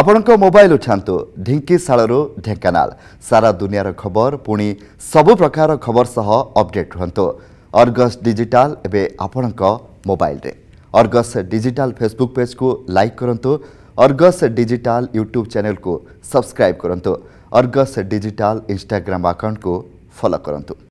ଆପଣଙ୍କ ମୋବାଇଲ ଉଠାନ୍ତୁ ଢିଙ୍କିଶାଳରୁ ଢେଙ୍କାନାଳ ସାରା ଦୁନିଆର ଖବର ପୁଣି ସବୁ ପ୍ରକାର ଖବର ସହ ଅପଡେଟ୍ ରୁହନ୍ତୁ ଅର୍ଗସ୍ ଡିଜିଟାଲ ଏବେ ଆପଣଙ୍କ ମୋବାଇଲରେ ଅର୍ଗସ୍ ଡିଜିଟାଲ ଫେସବୁକ୍ ପେଜ୍କୁ ଲାଇକ୍ କରନ୍ତୁ ଅର୍ଗସ୍ ଡିଜିଟାଲ ୟୁଟ୍ୟୁବ୍ ଚ୍ୟାନେଲକୁ ସବସ୍କ୍ରାଇବ୍ କରନ୍ତୁ ଅର୍ଗସ୍ ଡିଜିଟାଲ ଇନ୍ଷ୍ଟାଗ୍ରାମ ଆକାଉଣ୍ଟକୁ ଫଲୋ କରନ୍ତୁ